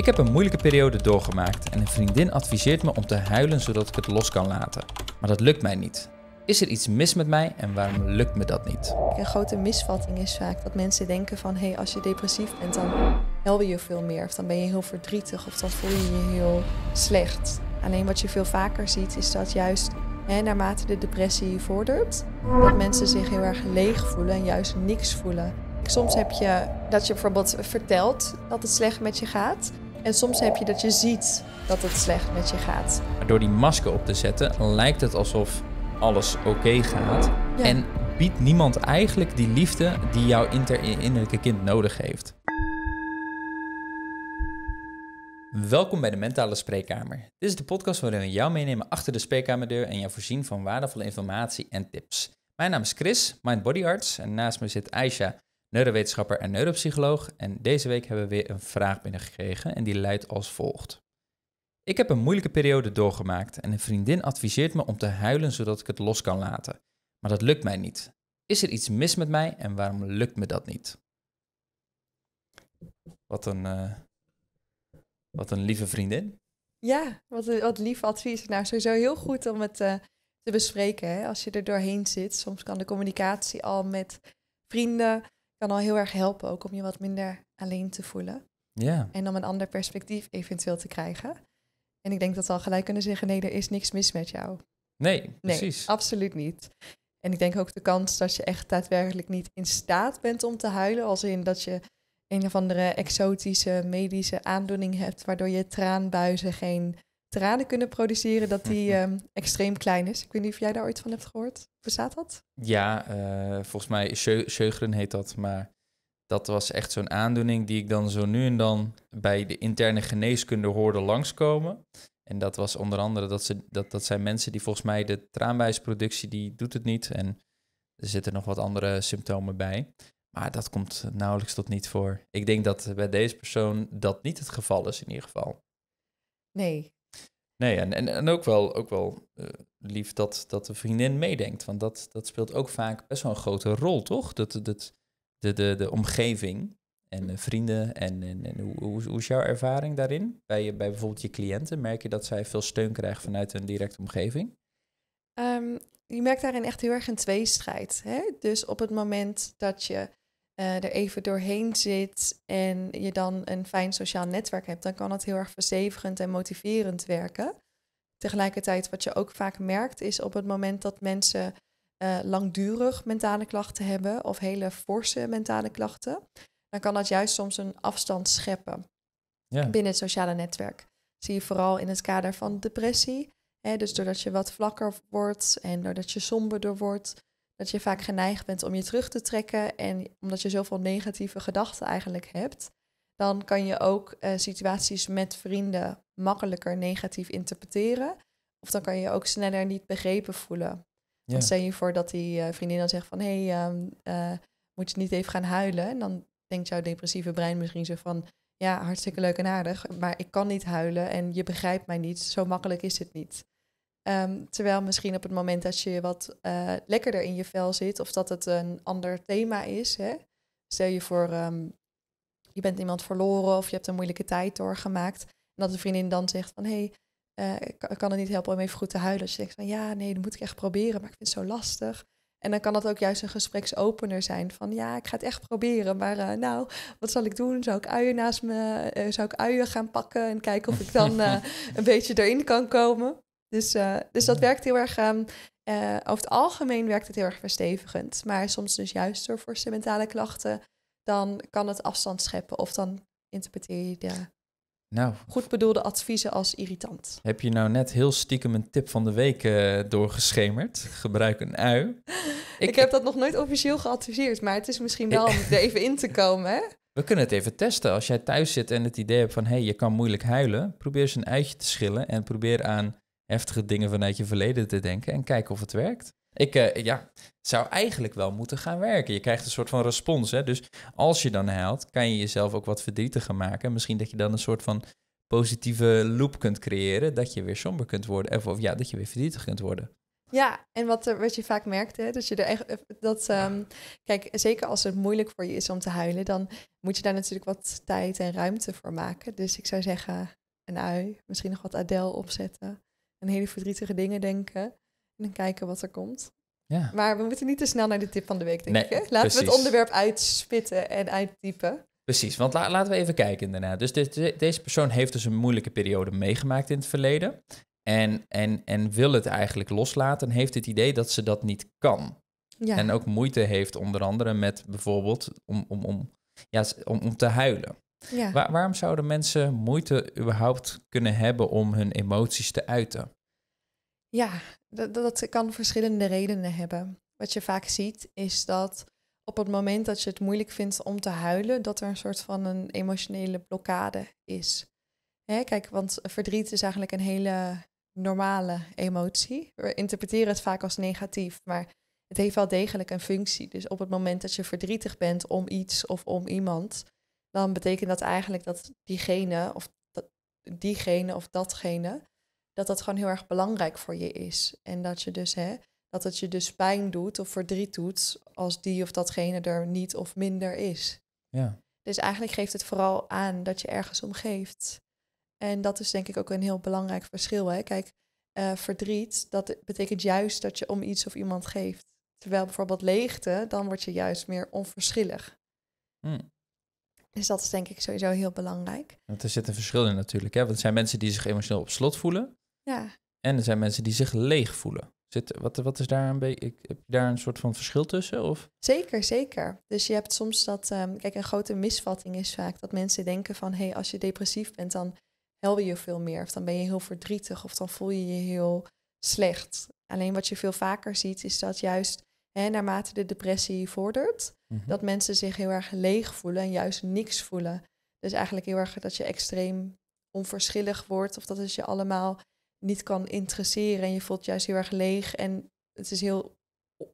Ik heb een moeilijke periode doorgemaakt en een vriendin adviseert me om te huilen zodat ik het los kan laten. Maar dat lukt mij niet. Is er iets mis met mij en waarom lukt me dat niet? Een grote misvatting is vaak dat mensen denken van hé, hey, als je depressief bent dan hel je veel meer of dan ben je heel verdrietig of dan voel je je heel slecht. Alleen wat je veel vaker ziet is dat juist hè, naarmate de depressie vordert, dat mensen zich heel erg leeg voelen en juist niks voelen. Soms heb je dat je bijvoorbeeld vertelt dat het slecht met je gaat. En soms heb je dat je ziet dat het slecht met je gaat. Door die masker op te zetten lijkt het alsof alles oké gaat. En biedt niemand eigenlijk die liefde die jouw innerlijke kind nodig heeft. Welkom bij de Mentale Spreekkamer. Dit is de podcast waarin we jou meenemen achter de spreekkamerdeur en jou voorzien van waardevolle informatie en tips. Mijn naam is Chris, Mind Body Arts, en naast me zit Aisha, neurowetenschapper en neuropsycholoog. En deze week hebben we weer een vraag binnengekregen en die luidt als volgt. Ik heb een moeilijke periode doorgemaakt en een vriendin adviseert me om te huilen zodat ik het los kan laten. Maar dat lukt mij niet. Is er iets mis met mij en waarom lukt me dat niet? Wat een, eh, wat een lieve vriendin. Ja, wat, wat lief advies. Nou, sowieso heel goed om het eh, te bespreken hè? als je er doorheen zit. Soms kan de communicatie al met vrienden kan al heel erg helpen ook om je wat minder alleen te voelen. Ja. En om een ander perspectief eventueel te krijgen. En ik denk dat we al gelijk kunnen zeggen, nee, er is niks mis met jou. Nee, precies. Nee, absoluut niet. En ik denk ook de kans dat je echt daadwerkelijk niet in staat bent om te huilen, als in dat je een of andere exotische medische aandoening hebt, waardoor je traanbuizen geen tranen kunnen produceren, dat die mhm. ehm, extreem klein is. Ik weet niet of jij daar ooit van hebt gehoord. Bestaat dat? Ja, eh, volgens mij, Scheugren heet dat, maar dat was echt zo'n aandoening die ik dan zo nu en dan bij de interne geneeskunde hoorde langskomen. En dat was onder andere dat, ze, dat, dat zijn mensen die volgens mij de traanwijsproductie, die doet het niet. En er zitten nog wat andere symptomen bij. Maar dat komt nauwelijks tot niet voor. Ik denk dat bij deze persoon dat niet het geval is in ieder geval. Nee, Nee, en, en, en ook wel, ook wel eh, lief dat, dat de vriendin meedenkt. Want dat, dat speelt ook vaak best wel een grote rol, toch? Dat, dat, de, de, de omgeving en vrienden. En, en, hoe, hoe, hoe, is jouw ervaring daarin? Bij, bij bijvoorbeeld je cliënten, merk je dat zij veel steun krijgen vanuit hun directe omgeving? Ehm, je merkt daarin echt heel erg een tweestrijd. Hè? Dus op het moment dat je eh, er even doorheen zit en je dan een fijn sociaal netwerk hebt, dan kan dat heel erg verzeverend en motiverend werken. Tegelijkertijd, wat je ook vaak merkt, is op het moment dat mensen eh, langdurig mentale klachten hebben of hele forse mentale klachten, dan kan dat juist soms een afstand scheppen ja. binnen het sociale netwerk. Zie je vooral in het kader van depressie. Hè, dus doordat je wat vlakker wordt en doordat je somberder wordt, dat je vaak geneigd bent om je terug te trekken. En omdat je zoveel negatieve gedachten eigenlijk hebt, dan kan je ook eh, situaties met vrienden makkelijker negatief interpreteren. Of dan kan je ook sneller niet begrepen voelen. stel je voor dat die eh, vriendin dan zegt van... hé, hey, ehm, eh, moet je niet even gaan huilen? En dan denkt jouw depressieve brein misschien zo van... ja, hartstikke leuk en aardig, maar ik kan niet huilen en je begrijpt mij niet. Zo makkelijk is het niet. Ehm, terwijl misschien op het moment dat je wat eh, lekkerder in je vel zit of dat het een ander thema is. Hè? Stel je voor, ehm, je bent iemand verloren of je hebt een moeilijke tijd doorgemaakt. En dat de vriendin dan zegt van hé, hey, eh, ik kan het niet helpen om even goed te huilen. Dus je denkt van ja, nee, dat moet ik echt proberen, maar ik vind het zo lastig. En dan kan dat ook juist een gespreksopener zijn van ja, ik ga het echt proberen, maar eh, nou, wat zal ik doen? Zou ik uien naast me, zou ik uien gaan pakken en kijken of ik dan een beetje erin kan komen? Dus, eh, dus dat werkt heel erg. Ehm, eh, over het algemeen werkt het heel erg verstevigend. Maar soms dus juist door voor mentale klachten, dan kan het afstand scheppen. Of dan interpreteer je de nou, goed bedoelde adviezen als irritant. Heb je nou net heel stiekem een tip van de week eh, doorgeschemerd? Gebruik een ui. ik, heb dat nog nooit officieel geadviseerd, maar het is misschien wel om er even in te komen. Hè? We kunnen het even testen. Als jij thuis zit en het idee hebt van hé, hey, je kan moeilijk huilen, probeer eens een uitje te schillen en probeer aan heftige dingen vanuit je verleden te denken en kijken of het werkt. Ik eh, ja, zou eigenlijk wel moeten gaan werken. Je krijgt een soort van respons. Hè? Dus als je dan huilt, kan je jezelf ook wat verdrietiger maken. Misschien dat je dan een soort van positieve loop kunt creëren. Dat je weer somber kunt worden. Of, ja, dat je weer verdrietig kunt worden. Ja, en wat, wat je vaak merkt, hè, dat je er echt. Eh, dat, ehm, kijk, zeker als het moeilijk voor je is om te huilen, dan moet je daar natuurlijk wat tijd en ruimte voor maken. Dus ik zou zeggen, een ui, misschien nog wat Adele opzetten hele verdrietige dingen denken. En dan kijken wat er komt. Ja. Maar we moeten niet te snel naar de tip van de week, denk ik. Hè? Laten we het onderwerp uitspitten en uittypen. Precies, want laten we even kijken daarna. Dus deze persoon heeft dus een moeilijke periode meegemaakt in het verleden. En, en, en wil het eigenlijk loslaten heeft het idee dat ze dat niet kan. Ja. En ook moeite heeft onder andere met bijvoorbeeld om, om, om, ja, om, om te huilen. Ja. waarom zouden mensen moeite überhaupt kunnen hebben om hun emoties te uiten? Ja, dat, dat kan verschillende redenen hebben. Wat je vaak ziet is dat op het moment dat je het moeilijk vindt om te huilen, dat er een soort van een emotionele blokkade is. Hè, kijk, want verdriet is eigenlijk een hele normale emotie. We interpreteren het vaak als negatief, maar het heeft wel degelijk een functie. Dus op het moment dat je verdrietig bent om iets of om iemand, dan betekent dat eigenlijk dat diegene of dat, diegene of datgene, dat dat gewoon heel erg belangrijk voor je is. En dat je dus, hè, dat het je dus pijn doet of verdriet doet als die of datgene er niet of minder is. Ja. Dus eigenlijk geeft het vooral aan dat je ergens om geeft. En dat is denk ik ook een heel belangrijk verschil. Hè? Kijk, eh, verdriet, dat betekent juist dat je om iets of iemand geeft. Terwijl bijvoorbeeld leegte, dan word je juist meer onverschillig. Hmm. Dus dat is denk ik sowieso heel belangrijk. Want er zit een verschil in natuurlijk. Hè? Want er zijn mensen die zich emotioneel op slot voelen. Ja. En er zijn mensen die zich leeg voelen. Zit, wat, wat is daar een beetje. Heb je daar een soort van verschil tussen? Of? Zeker, zeker. Dus je hebt soms dat. Ehm, kijk, een grote misvatting is vaak dat mensen denken van hé, hey, als je depressief bent, dan huil je veel meer. Of dan ben je heel verdrietig. Of dan voel je je heel slecht. Alleen wat je veel vaker ziet, is dat juist en naarmate de depressie vordert, mhm. dat mensen zich heel erg leeg voelen en juist niks voelen. Dus eigenlijk heel erg dat je extreem onverschillig wordt of dat het je allemaal niet kan interesseren en je voelt juist heel erg leeg en het is heel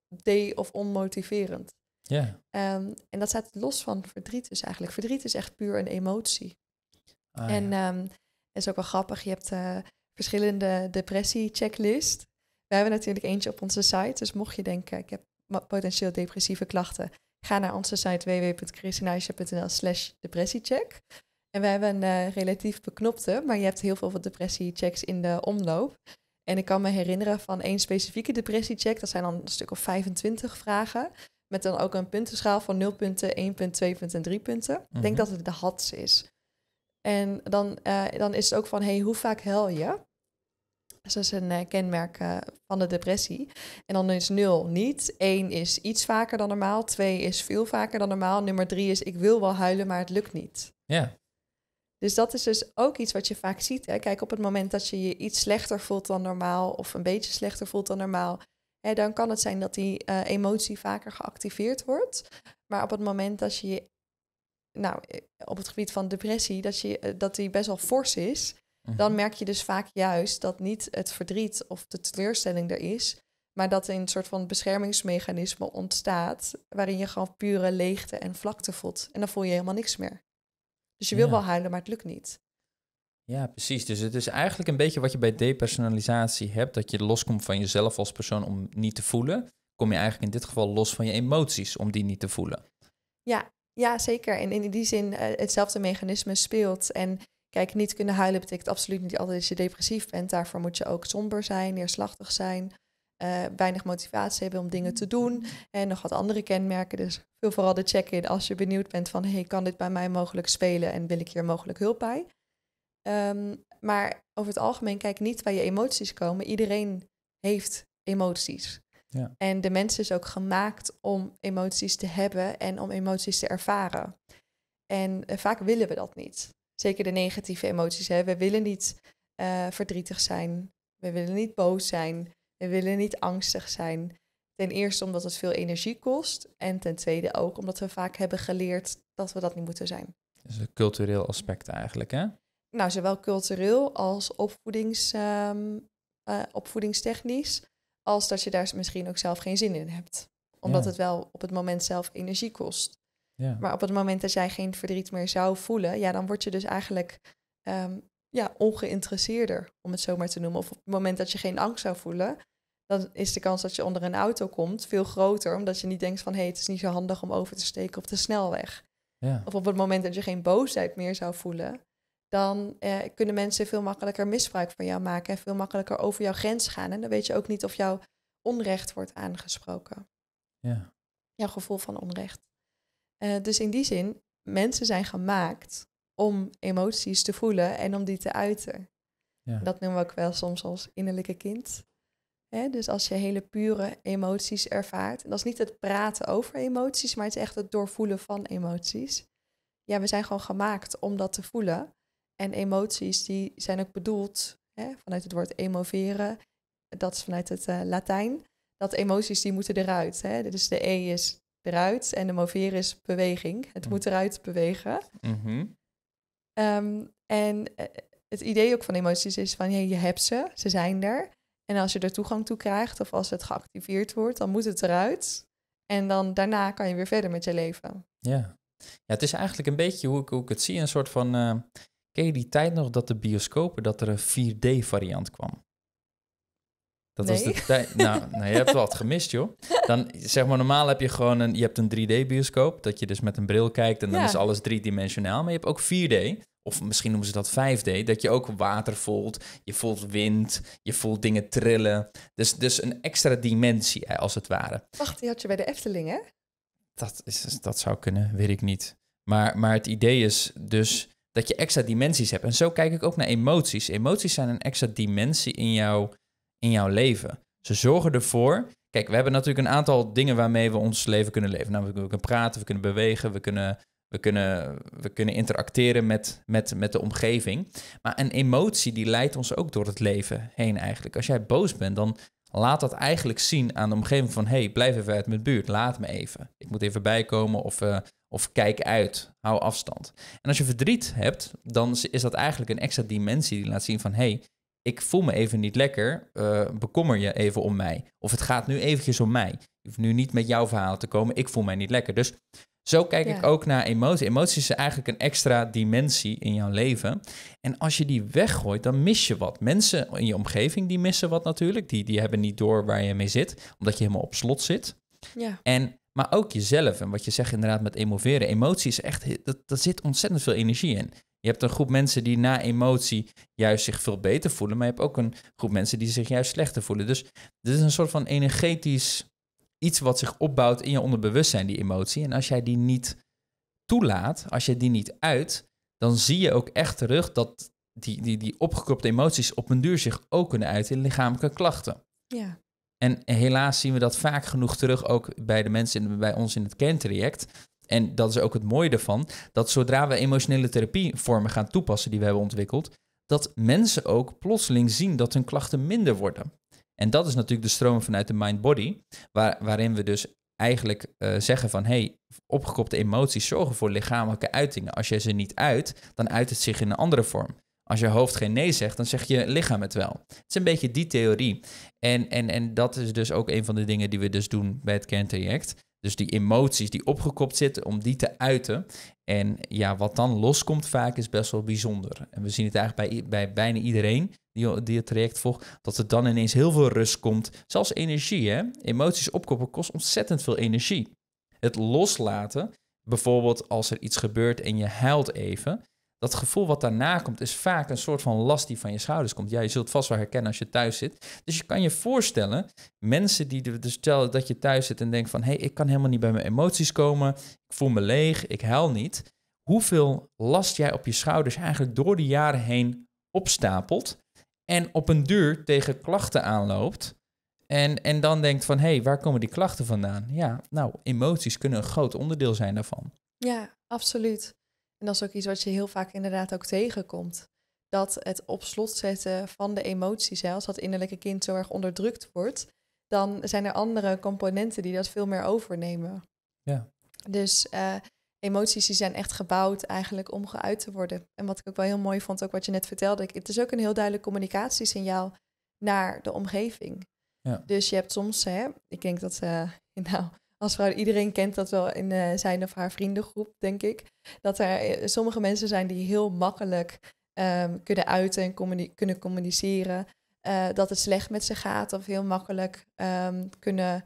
de of onmotiverend. Ja. Yeah. en dat staat los van verdriet dus eigenlijk. Verdriet is echt puur een emotie. Ah, en ja. Ehm, is ook wel grappig, je hebt eh, verschillende depressie-checklist. We hebben natuurlijk eentje op onze site. Dus mocht je denken, ik heb potentieel depressieve klachten, ga naar onze site www.christinaisje.nl slash depressiecheck. En we hebben een eh, relatief beknopte, maar je hebt heel veel depressiechecks in de omloop. En ik kan me herinneren van één specifieke depressiecheck. Dat zijn dan een stuk of 25 vragen. Met dan ook een puntenschaal van 0 punten, 1 punt, 2 punten en 3 punten. Ik denk mhm. dat het de HADS is. En dan, eh, dan is het ook van, hey, hoe vaak hel je? Dus dat is een eh, kenmerk eh, van de depressie. En dan is 0 niet. 1 is iets vaker dan normaal. 2 is veel vaker dan normaal. Nummer 3 is ik wil wel huilen, maar het lukt niet. Ja. Dus dat is dus ook iets wat je vaak ziet. Hè? Kijk, op het moment dat je je iets slechter voelt dan normaal, of een beetje slechter voelt dan normaal, hè, dan kan het zijn dat die eh, emotie vaker geactiveerd wordt. Maar op het moment dat je, nou, op het gebied van depressie, dat, je, dat die best wel fors is, Mhm. dan merk je dus vaak juist dat niet het verdriet of de teleurstelling er is, maar dat er een soort van beschermingsmechanisme ontstaat waarin je gewoon pure leegte en vlakte voelt. En dan voel je helemaal niks meer. Dus je wil wel huilen, maar het lukt niet. Ja, precies. Dus het is eigenlijk een beetje wat je bij depersonalisatie hebt, dat je loskomt van jezelf als persoon om niet te voelen. Kom je eigenlijk in dit geval los van je emoties om die niet te voelen. Ja, ja zeker. En in die zin eh, hetzelfde mechanisme speelt. En Kijk, niet kunnen huilen betekent absoluut niet altijd dat je depressief bent. Daarvoor moet je ook somber zijn, neerslachtig zijn, eh, weinig motivatie hebben om dingen te doen en nog wat andere kenmerken. Dus vul vooral de check-in als je benieuwd bent van, hey, kan dit bij mij mogelijk spelen en wil ik hier mogelijk hulp bij? Ehm, maar over het algemeen, kijk niet waar je emoties komen. Iedereen heeft emoties. Ja. En de mens is ook gemaakt om emoties te hebben en om emoties te ervaren. En eh, vaak willen we dat niet zeker de negatieve emoties. Hè? We willen niet eh, verdrietig zijn. We willen niet boos zijn. We willen niet angstig zijn. Ten eerste omdat het veel energie kost. En ten tweede ook omdat we vaak hebben geleerd dat we dat niet moeten zijn. Dus een cultureel aspect eigenlijk, hè? Nou, zowel cultureel als opvoedings, ehm, eh, opvoedingstechnisch. Als dat je daar misschien ook zelf geen zin in hebt. Omdat het wel op het moment zelf energie kost. Ja. Maar op het moment dat jij geen verdriet meer zou voelen, ja, dan word je dus eigenlijk ehm, ja, ongeïnteresseerder, om het zo maar te noemen. Of op het moment dat je geen angst zou voelen, dan is de kans dat je onder een auto komt veel groter, omdat je niet denkt van hé, hey, het is niet zo handig om over te steken op de snelweg. Ja. Of op het moment dat je geen boosheid meer zou voelen, dan eh, kunnen mensen veel makkelijker misbruik van jou maken en veel makkelijker over jouw grens gaan. En dan weet je ook niet of jouw onrecht wordt aangesproken. Ja. Jouw gevoel van onrecht. Eh, dus in die zin, mensen zijn gemaakt om emoties te voelen en om die te uiten. Ja. Dat noemen we ook wel soms als innerlijke kind. Hè? Dus als je hele pure emoties ervaart, en dat is niet het praten over emoties, maar het is echt het doorvoelen van emoties. Ja, we zijn gewoon gemaakt om dat te voelen. En emoties die zijn ook bedoeld hè, vanuit het woord emoveren, dat is vanuit het eh, Latijn, dat emoties die moeten eruit. Hè? Dus de E is eruit. En de moveren is beweging. Het mm. moet eruit bewegen. Mm-hmm. Ehm, en eh, het idee ook van emoties is van je hebt ze, ze zijn er. En als je er toegang toe krijgt of als het geactiveerd wordt, dan moet het eruit. En dan daarna kan je weer verder met je leven. Ja, ja het is eigenlijk een beetje hoe ik, het zie, een soort van... Uh, ken je die tijd nog dat de bioscopen, dat er een 4D-variant kwam? Dat was de tijd. Nou, nou, je hebt wat gemist, joh. Dan zeg maar, normaal heb je gewoon een. Je hebt een 3D-bioscoop. Dat je dus met een bril kijkt en dan is alles driedimensionaal. Maar je hebt ook 4D. Of misschien noemen ze dat 5D. Dat je ook water voelt. Je voelt wind. Je voelt dingen trillen. Dus, dus een extra dimensie, als het ware. Wacht, die had je bij de Efteling, hè? Dat, is, dat zou kunnen, weet ik niet. Maar, maar het idee is dus dat je extra dimensies hebt. En zo kijk ik ook naar emoties. Emoties zijn een extra dimensie in jouw in jouw leven. Ze zorgen ervoor. Kijk, we hebben natuurlijk een aantal dingen waarmee we ons leven kunnen leven. Nou, we, kunnen praten, we kunnen bewegen, we kunnen, we kunnen, we kunnen interacteren met, met, met de omgeving. Maar een emotie die leidt ons ook door het leven heen eigenlijk. Als jij boos bent, dan laat dat eigenlijk zien aan de omgeving van... hey, blijf even uit mijn buurt, laat me even. Ik moet even bijkomen of, eh, of kijk uit, hou afstand. En als je verdriet hebt, dan is dat eigenlijk een extra dimensie die laat zien van... hey, ik voel me even niet lekker, uh, bekommer je even om mij. Of het gaat nu eventjes om mij. Ik nu niet met jouw verhaal te komen, ik voel mij niet lekker. Dus zo kijk ik ook naar emoties emoties zijn eigenlijk een extra dimensie in jouw leven. En als je die weggooit, dan mis je wat. Mensen in je omgeving, die missen wat natuurlijk. Die, die hebben niet door waar je mee zit, omdat je helemaal op slot zit. Ja. En maar ook jezelf. En wat je zegt inderdaad met emoveren. Emotie is echt, dat, dat zit ontzettend veel energie in. Je hebt een groep mensen die na emotie juist zich veel beter voelen. Maar je hebt ook een groep mensen die zich juist slechter voelen. Dus dit is een soort van energetisch iets wat zich opbouwt in je onderbewustzijn, die emotie. En als jij die niet toelaat, als je die niet uit, dan zie je ook echt terug dat die, die, die opgekropte emoties op een duur zich ook kunnen uiten in lichamelijke klachten. Ja. En helaas zien we dat vaak genoeg terug, ook bij de mensen bij ons in het kerntraject. En dat is ook het mooie ervan, dat zodra we emotionele therapievormen gaan toepassen die we hebben ontwikkeld, dat mensen ook plotseling zien dat hun klachten minder worden. En dat is natuurlijk de stroom vanuit de mind-body, waarin we dus eigenlijk eh, zeggen van hey, opgekopte emoties zorgen voor lichamelijke uitingen. Als je ze niet uit, dan uit het zich in een andere vorm. Als je hoofd geen nee zegt, dan zegt je lichaam het wel. Het is een beetje die theorie. En, en, en dat is dus ook een van de dingen die we dus doen bij het kerntraject. Dus die emoties die opgekopt zitten, om die te uiten. En ja, wat dan loskomt vaak is best wel bijzonder. En we zien het eigenlijk bij, bij bijna iedereen die, die het traject volgt, dat er dan ineens heel veel rust komt. Zelfs energie, hè? Emoties opkoppen kost ontzettend veel energie. Het loslaten, bijvoorbeeld als er iets gebeurt en je huilt even, dat gevoel wat daarna komt, is vaak een soort van last die van je schouders komt. Ja, je zult vast wel herkennen als je thuis zit. Dus je kan je voorstellen, mensen die dus stellen dat je thuis zit en denken van... hé, hey, ik kan helemaal niet bij mijn emoties komen, ik voel me leeg, ik huil niet. Hoeveel last jij op je schouders eigenlijk door de jaren heen opstapelt... en op een duur tegen klachten aanloopt... En, en dan denkt van, hé, hey, waar komen die klachten vandaan? Ja, nou, emoties kunnen een groot onderdeel zijn daarvan. Ja, absoluut. En dat is ook iets wat je heel vaak inderdaad ook tegenkomt. Dat het op slot zetten van de emotie zelfs, dat innerlijke kind zo erg onderdrukt wordt, dan zijn er andere componenten die dat veel meer overnemen. Ja. Dus eh, emoties die zijn echt gebouwd eigenlijk om geuit te worden. En wat ik ook wel heel mooi vond, ook wat je net vertelde, het is ook een heel duidelijk communicatiesignaal naar de omgeving. Ja. Dus je hebt soms, hè, ik denk dat ze eh, nou, als vrouw, iedereen kent dat wel in eh, zijn of haar vriendengroep, denk ik. Dat er eh, sommige mensen zijn die heel makkelijk ehm, kunnen uiten en kunnen communiceren. Eh, dat het slecht met ze gaat of heel makkelijk ehm, kunnen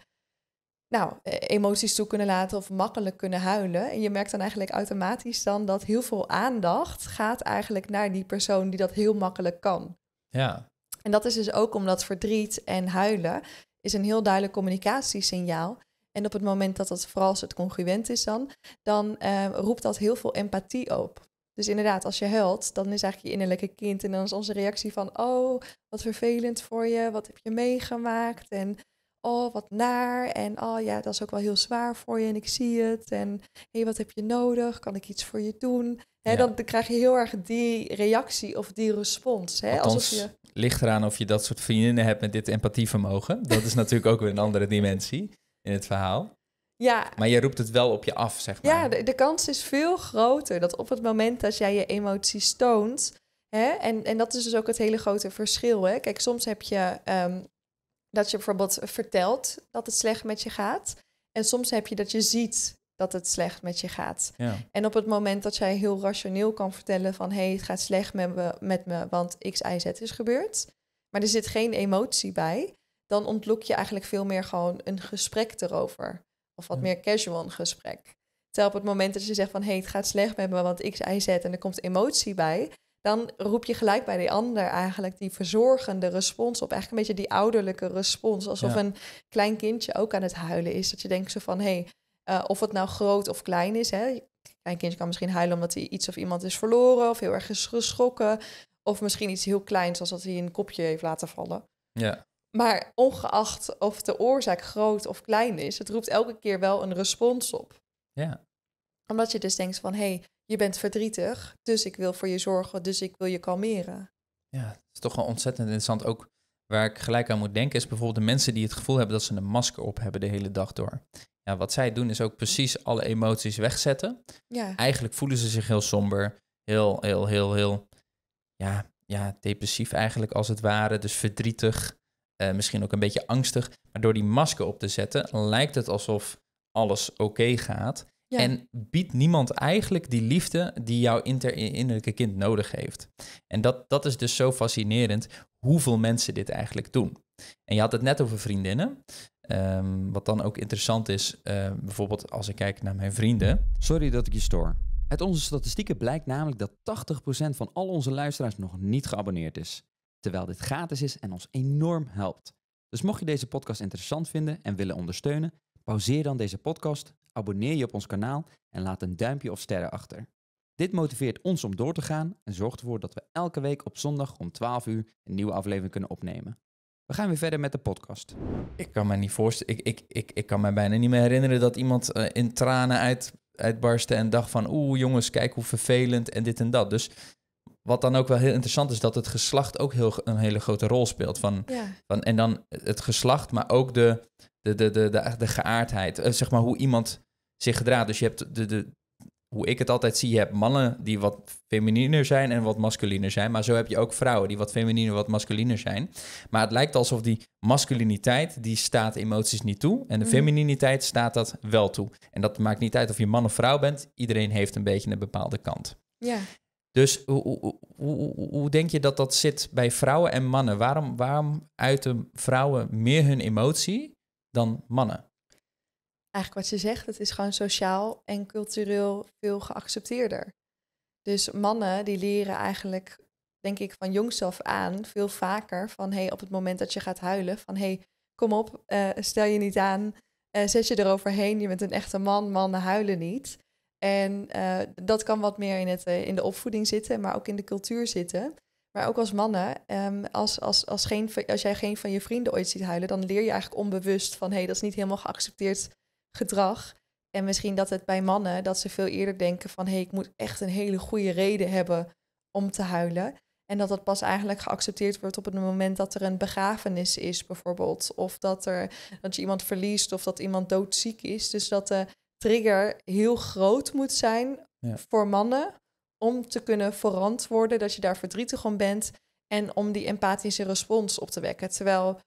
nou, emoties toe kunnen laten of makkelijk kunnen huilen. En je merkt dan eigenlijk automatisch dan dat heel veel aandacht gaat eigenlijk naar die persoon die dat heel makkelijk kan. Ja. En dat is dus ook omdat verdriet en huilen is een heel duidelijk communicatiesignaal en op het moment dat dat vooral als het congruent is dan, dan ehm, roept dat heel veel empathie op. Dus inderdaad, als je huilt, dan is eigenlijk je innerlijke kind. En dan is onze reactie van, oh, wat vervelend voor je. Wat heb je meegemaakt? En oh, wat naar. En oh ja, dat is ook wel heel zwaar voor je en ik zie het. En hé, hey, wat heb je nodig? Kan ik iets voor je doen? Hè, dan, dan, krijg je heel erg die reactie of die respons. Hè? Althans, Alsof je... ligt eraan of je dat soort vriendinnen hebt met dit empathievermogen. Dat is natuurlijk ook weer een andere dimensie in het verhaal. Ja. Maar je roept het wel op je af, zeg maar. Ja, de, kans is veel groter dat op het moment dat jij je emoties toont. Hè, en, en dat is dus ook het hele grote verschil. Hè. Kijk, soms heb je ehm, dat je bijvoorbeeld vertelt dat het slecht met je gaat. En soms heb je dat je ziet dat het slecht met je gaat. Ja. En op het moment dat jij heel rationeel kan vertellen van... hé, hey, het gaat slecht met me, met me, want x, y, z is gebeurd... maar er zit geen emotie bij dan ontlok je eigenlijk veel meer gewoon een gesprek erover. Of wat mm. meer casual gesprek. Terwijl op het moment dat je zegt van hé, hey, het gaat slecht met me, want X, Y, Z en er komt emotie bij, dan roep je gelijk bij die ander eigenlijk die verzorgende respons op. Eigenlijk een beetje die ouderlijke respons. Alsof een klein kindje ook aan het huilen is. Dat je denkt zo van hé, hey, eh, of het nou groot of klein is. Hè? Een kindje kan misschien huilen omdat hij iets of iemand is verloren of heel erg is geschrokken. Of misschien iets heel kleins, zoals dat hij een kopje heeft laten vallen. Ja. Maar ongeacht of de oorzaak groot of klein is, het roept elke keer wel een respons op. Ja. Omdat je dus denkt van, hé, hey, je bent verdrietig, dus ik wil voor je zorgen, dus ik wil je kalmeren. Ja, het is toch wel ontzettend interessant. Ook waar ik gelijk aan moet denken is bijvoorbeeld de mensen die het gevoel hebben dat ze een masker op hebben de hele dag door. Ja, wat zij doen is ook precies alle emoties wegzetten. Ja. Eigenlijk voelen ze zich heel somber, heel, heel, heel, heel, ja, ja, depressief eigenlijk als het ware. Dus verdrietig, eh, misschien ook een beetje angstig. Maar door die masker op te zetten, lijkt het alsof alles oké gaat. En biedt niemand eigenlijk die liefde die jouw innerlijke kind nodig heeft. En dat, dat is dus zo fascinerend hoeveel mensen dit eigenlijk doen. En je had het net over vriendinnen. Ehm, wat dan ook interessant is, eh, bijvoorbeeld als ik kijk naar mijn vrienden. Sorry dat ik je stoor. Uit onze statistieken blijkt namelijk dat 80% van al onze luisteraars nog niet geabonneerd is terwijl dit gratis is en ons enorm helpt. Dus mocht je deze podcast interessant vinden en willen ondersteunen, pauzeer dan deze podcast, abonneer je op ons kanaal en laat een duimpje of sterren achter. Dit motiveert ons om door te gaan en zorgt ervoor dat we elke week op zondag om 12 uur een nieuwe aflevering kunnen opnemen. We gaan weer verder met de podcast. Ik kan me niet voorstellen, ik, ik, ik, ik kan me bijna niet meer herinneren dat iemand eh, in tranen uit, uitbarstte en dacht van oeh jongens, kijk hoe vervelend en dit en dat. Dus wat dan ook wel heel interessant is, dat het geslacht ook heel, een hele grote rol speelt. Van, van, en dan het geslacht, maar ook de, de, de, de, de, de geaardheid. Eh, zeg maar hoe iemand zich gedraagt. Dus je hebt de, de, hoe ik het altijd zie, je hebt mannen die wat femininer zijn en wat masculiner zijn. Maar zo heb je ook vrouwen die wat femininer, wat masculiner zijn. Maar het lijkt alsof die masculiniteit, die staat emoties niet toe. En de mhm. femininiteit staat dat wel toe. En dat maakt niet uit of je man of vrouw bent. Iedereen heeft een beetje een bepaalde kant. Ja. Dus hoe, hoe, hoe, denk je dat dat zit bij vrouwen en mannen? Waarom, waarom uiten vrouwen meer hun emotie dan mannen? Eigenlijk wat je zegt, het is gewoon sociaal en cultureel veel geaccepteerder. Dus mannen die leren eigenlijk, denk ik, van jongs af aan veel vaker van hey, op het moment dat je gaat huilen, van hey, kom op, eh, stel je niet aan, eh, zet je eroverheen, je bent een echte man, mannen huilen niet. En eh, dat kan wat meer in, het, eh, in de opvoeding zitten, maar ook in de cultuur zitten. Maar ook als mannen, ehm, als, als, als, geen, als jij geen van je vrienden ooit ziet huilen, dan leer je eigenlijk onbewust van hé, hey, dat is niet helemaal geaccepteerd gedrag. En misschien dat het bij mannen, dat ze veel eerder denken van hé, hey, ik moet echt een hele goede reden hebben om te huilen. En dat dat pas eigenlijk geaccepteerd wordt op het moment dat er een begrafenis is, bijvoorbeeld. Of dat, er, dat je iemand verliest of dat iemand doodziek is. Dus dat eh, trigger heel groot moet zijn voor mannen om te kunnen verantwoorden dat je daar verdrietig om bent en om die empathische respons op te wekken. Terwijl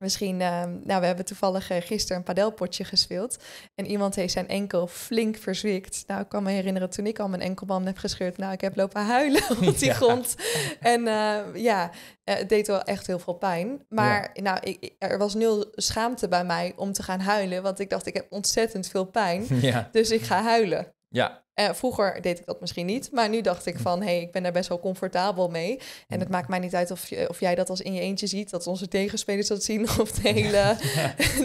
Misschien, ehm, nou, we hebben toevallig eh, gisteren een padelpotje gespeeld. En iemand heeft zijn enkel flink verzwikt. Nou, ik kan me herinneren toen ik al mijn enkelband heb gescheurd. Nou, ik heb lopen huilen op die grond. En eh, ja, eh, het deed wel echt heel veel pijn. Maar nou, ik, er was nul schaamte bij mij om te gaan huilen. Want ik dacht, ik heb ontzettend veel pijn. Dus ik ga huilen. Ja. Eh, vroeger deed ik dat misschien niet, maar nu dacht ik van, hey, ik ben daar best wel comfortabel mee. En het mm. maakt mij niet uit of, of jij dat als in je eentje ziet, dat onze tegenspelers dat zien, of de hele...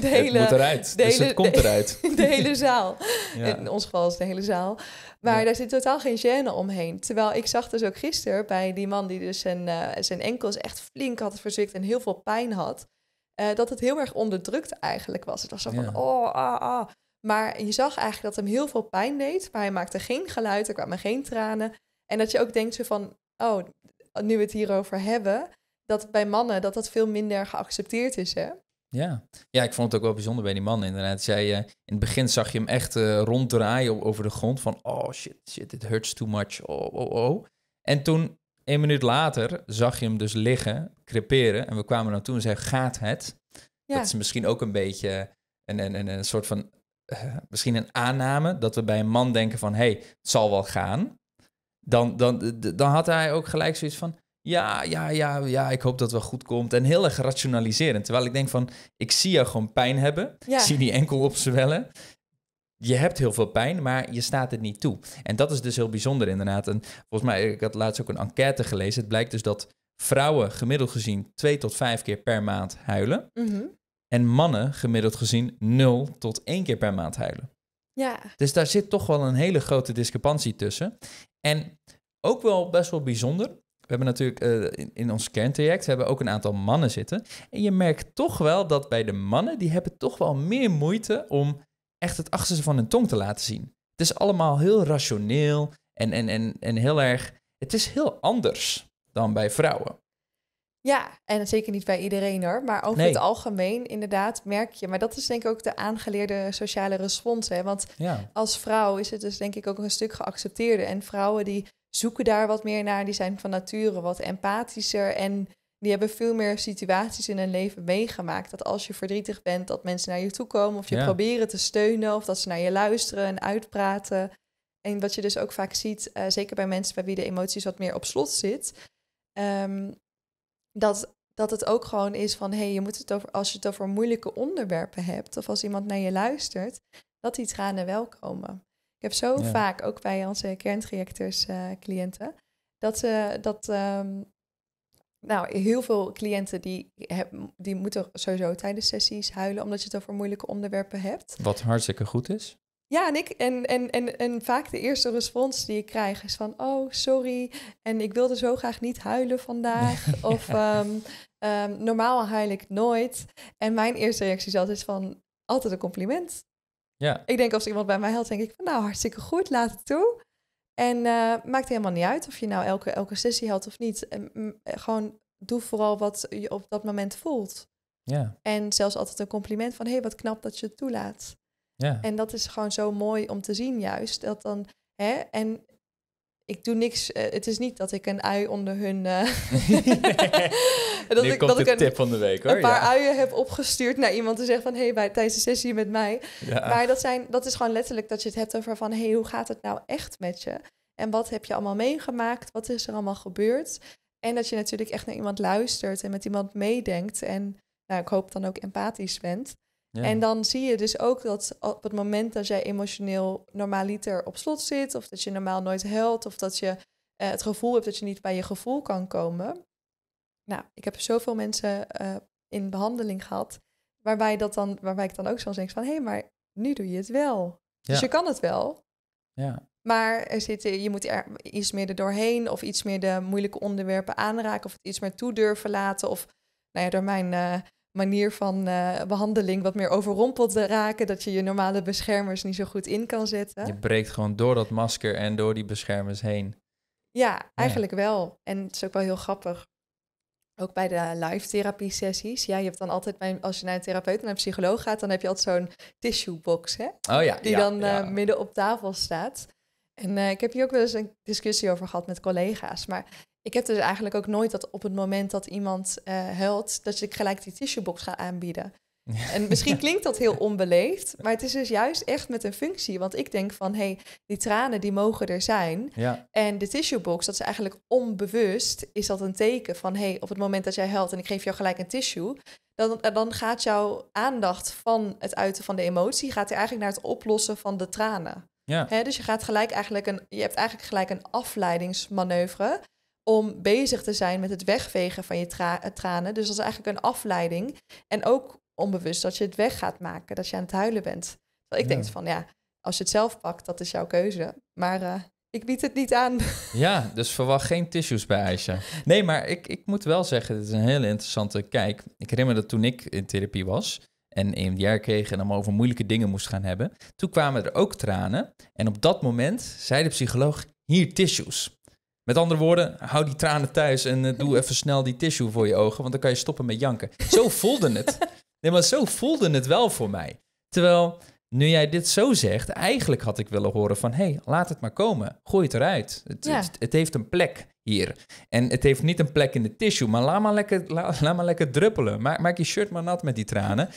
de hele het eruit, dus het komt eruit. De, hele zaal. In ons geval is de hele zaal. Maar daar zit totaal geen gêne omheen. Terwijl ik zag dus ook gisteren bij die man die dus zijn, eh, zijn enkels echt flink had verzwikt en heel veel pijn had, eh, dat het heel erg onderdrukt eigenlijk was. Het was zo van, oh, ah, ah. Maar je zag eigenlijk dat hem heel veel pijn deed, maar hij maakte geen geluid, er kwamen geen tranen. En dat je ook denkt zo van, oh, nu we het hierover hebben, dat bij mannen dat dat veel minder geaccepteerd is, hè? Ja. ja, ik vond het ook wel bijzonder bij die man inderdaad. Zij, uh, eh, in het begin zag je hem echt eh, ronddraaien over de grond van, oh shit, shit, it hurts too much, oh, oh, oh. En toen, een minuut later, zag je hem dus liggen, creperen. En we kwamen naartoe en zeiden, gaat het? Dat is misschien ook een beetje een, een, een, een soort van misschien een aanname dat we bij een man denken van hey, het zal wel gaan. Dan, dan, dan had hij ook gelijk zoiets van ja, ja, ja, ja, ik hoop dat het wel goed komt. En heel erg rationaliserend. Terwijl ik denk van ik zie jou gewoon pijn hebben. Ik zie die enkel opzwellen. Je hebt heel veel pijn, maar je staat het niet toe. En dat is dus heel bijzonder inderdaad. En volgens mij, ik had laatst ook een enquête gelezen. Het blijkt dus dat vrouwen gemiddeld gezien twee tot vijf keer per maand huilen. Mm en mannen gemiddeld gezien 0 tot 1 keer per maand huilen. Ja. Dus daar zit toch wel een hele grote discrepantie tussen. En ook wel best wel bijzonder. We hebben natuurlijk eh, in, ons kerntraject hebben ook een aantal mannen zitten. En je merkt toch wel dat bij de mannen, die hebben toch wel meer moeite om echt het achterste van hun tong te laten zien. Het is allemaal heel rationeel en, en, en, en heel erg. Het is heel anders dan bij vrouwen. Ja, en zeker niet bij iedereen hoor. Maar over het algemeen, inderdaad, merk je. Maar dat is denk ik ook de aangeleerde sociale respons. Hè? Want als vrouw is het dus denk ik ook een stuk geaccepteerder. En vrouwen die zoeken daar wat meer naar. Die zijn van nature wat empathischer. En die hebben veel meer situaties in hun leven meegemaakt. Dat als je verdrietig bent, dat mensen naar je toe komen. Of je proberen te steunen. Of dat ze naar je luisteren en uitpraten. En wat je dus ook vaak ziet, eh, zeker bij mensen bij wie de emoties wat meer op slot zit. Um, dat, dat het ook gewoon is van, hé, hey, je moet het over, als je het over moeilijke onderwerpen hebt, of als iemand naar je luistert, dat die tranen wel komen. Ik heb zo vaak, ook bij onze kernreactors uh, eh, cliënten, dat ze eh, dat. Ehm, nou, heel veel cliënten die, heb, die moeten sowieso tijdens sessies huilen omdat je het over moeilijke onderwerpen hebt. Wat hartstikke goed is. Ja, en ik. En, en, en, vaak de eerste respons die ik krijg is van: Oh, sorry. En ik wilde zo graag niet huilen vandaag. Of um, um, normaal huil ik nooit. En mijn eerste reactie is altijd van: Altijd een compliment. Ja. Ik denk als iemand bij mij helpt, denk ik van: Nou, hartstikke goed, laat het toe. En uh, maakt helemaal niet uit of je nou elke, elke sessie helpt of niet. En, mm, eh, gewoon doe vooral wat je op dat moment voelt. Ja. En zelfs altijd een compliment van: Hé, hey, wat knap dat je het toelaat. Ja. En dat is gewoon zo mooi om te zien juist. Dat dan, hè, en ik doe niks. Eh, het is niet dat ik een ui onder hun. Eh, dat ik, dat ik een, tip van de week hoor. Een paar uien heb opgestuurd naar iemand te zeggen van hé, hey, bij, tijdens de sessie met mij. Maar dat, zijn, dat is gewoon letterlijk dat je het hebt over van hé, hey, hoe gaat het nou echt met je? En wat heb je allemaal meegemaakt? Wat is er allemaal gebeurd? En dat je natuurlijk echt naar iemand luistert en met iemand meedenkt. En nou, ik hoop dan ook empathisch bent. En dan zie je dus ook dat op het moment dat jij emotioneel normaliter op slot zit, of dat je normaal nooit huilt, of dat je eh, het gevoel hebt dat je niet bij je gevoel kan komen. Nou, ik heb zoveel mensen eh, in behandeling gehad, waarbij, dat dan, waarbij ik dan ook zo denk van, hé, hey, maar nu doe je het wel. Dus je kan het wel. Ja. Maar er zit, je moet er iets meer er doorheen of iets meer de moeilijke onderwerpen aanraken of het iets meer toe durven laten. Of nou ja, door mijn eh, manier van eh, behandeling wat meer overrompeld te raken. Dat je je normale beschermers niet zo goed in kan zetten. Je breekt gewoon door dat masker en door die beschermers heen. Ja, eigenlijk wel. En het is ook wel heel grappig. Ook bij de live therapie sessies. Ja, je hebt dan altijd, bij, als je naar een therapeut en een psycholoog gaat, dan heb je altijd zo'n tissue box, hè? Oh ja. Die dan eh, midden op tafel staat. En eh, ik heb hier ook wel eens een discussie over gehad met collega's. Maar ik heb dus eigenlijk ook nooit dat op het moment dat iemand uh, huilt, dat ik gelijk die tissuebox ga aanbieden. En misschien klinkt dat heel onbeleefd, maar het is dus juist echt met een functie. Want ik denk van, hé, hey, die tranen die mogen er zijn. En de tissuebox, dat is eigenlijk onbewust, is dat een teken van, hé, hey, op het moment dat jij huilt en ik geef jou gelijk een tissue, dan, eh, dan gaat jouw aandacht van het uiten van de emotie, gaat er eigenlijk naar het oplossen van de tranen. Ja. dus je gaat gelijk eigenlijk een, je hebt eigenlijk gelijk een afleidingsmanoeuvre om bezig te zijn met het wegvegen van je eh, tranen. Dus dat is eigenlijk een afleiding. En ook onbewust dat je het weg gaat maken, dat je aan het huilen bent. ik ja. denk van ja, als je het zelf pakt, dat is jouw keuze. Maar eh, ik bied het niet aan. Ja, dus verwacht geen tissues bij Aisha. Nee, maar ik, ik moet wel zeggen, het is een hele interessante kijk. Ik herinner me dat toen ik in therapie was en EMDR kreeg en allemaal over moeilijke dingen moest gaan hebben. Toen kwamen er ook tranen. En op dat moment zei de psycholoog, hier tissues. Met andere woorden, hou die tranen thuis en eh, doe even snel die tissue voor je ogen, want dan kan je stoppen met janken. Zo voelde het. Nee, maar zo voelde het wel voor mij. Terwijl, nu jij dit zo zegt, eigenlijk had ik willen horen van... hé, hey, laat het maar komen. Gooi het eruit. Het, het, heeft een plek hier. En het heeft niet een plek in de tissue, maar laat maar lekker, laat, maar lekker druppelen. Maak, je shirt maar nat met die tranen.